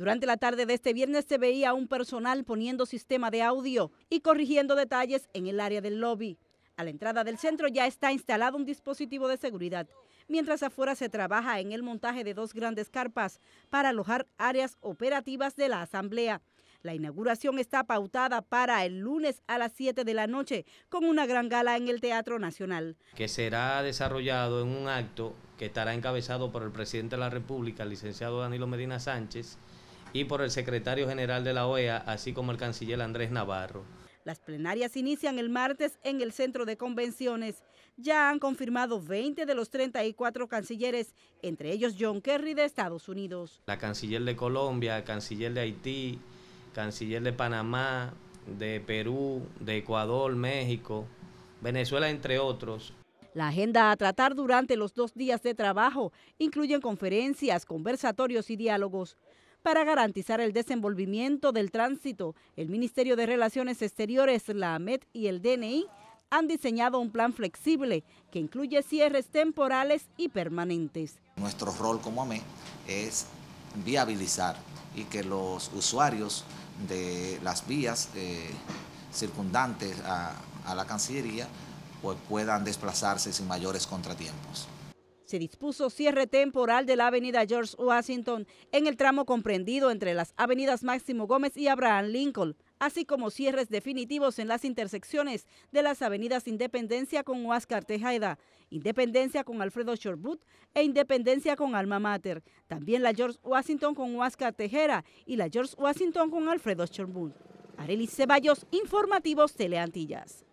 Durante la tarde de este viernes se veía a un personal poniendo sistema de audio y corrigiendo detalles en el área del lobby. A la entrada del centro ya está instalado un dispositivo de seguridad, mientras afuera se trabaja en el montaje de dos grandes carpas para alojar áreas operativas de la Asamblea. La inauguración está pautada para el lunes a las 7 de la noche con una gran gala en el Teatro Nacional. Que será desarrollado en un acto que estará encabezado por el presidente de la República, licenciado Danilo Medina Sánchez, y por el secretario general de la OEA, así como el canciller Andrés Navarro. Las plenarias inician el martes en el centro de convenciones. Ya han confirmado 20 de los 34 cancilleres, entre ellos John Kerry de Estados Unidos. La canciller de Colombia, canciller de Haití, canciller de Panamá, de Perú, de Ecuador, México, Venezuela, entre otros. La agenda a tratar durante los dos días de trabajo incluyen conferencias, conversatorios y diálogos para garantizar el desenvolvimiento del tránsito. El Ministerio de Relaciones Exteriores, la AMED y el DNI han diseñado un plan flexible que incluye cierres temporales y permanentes. Nuestro rol como AMED es viabilizar y que los usuarios de las vías eh, circundantes a, la Cancillería pues, puedan desplazarse sin mayores contratiempos se dispuso cierre temporal de la avenida George Washington en el tramo comprendido entre las avenidas Máximo Gómez y Abraham Lincoln, así como cierres definitivos en las intersecciones de las avenidas Independencia con Huáscar Tejeda, Independencia con Alfredo Shorbut e Independencia con Alma Mater, también la George Washington con Huáscar Tejera y la George Washington con Alfredo Shorbut. Arelis Ceballos, Informativos Teleantillas.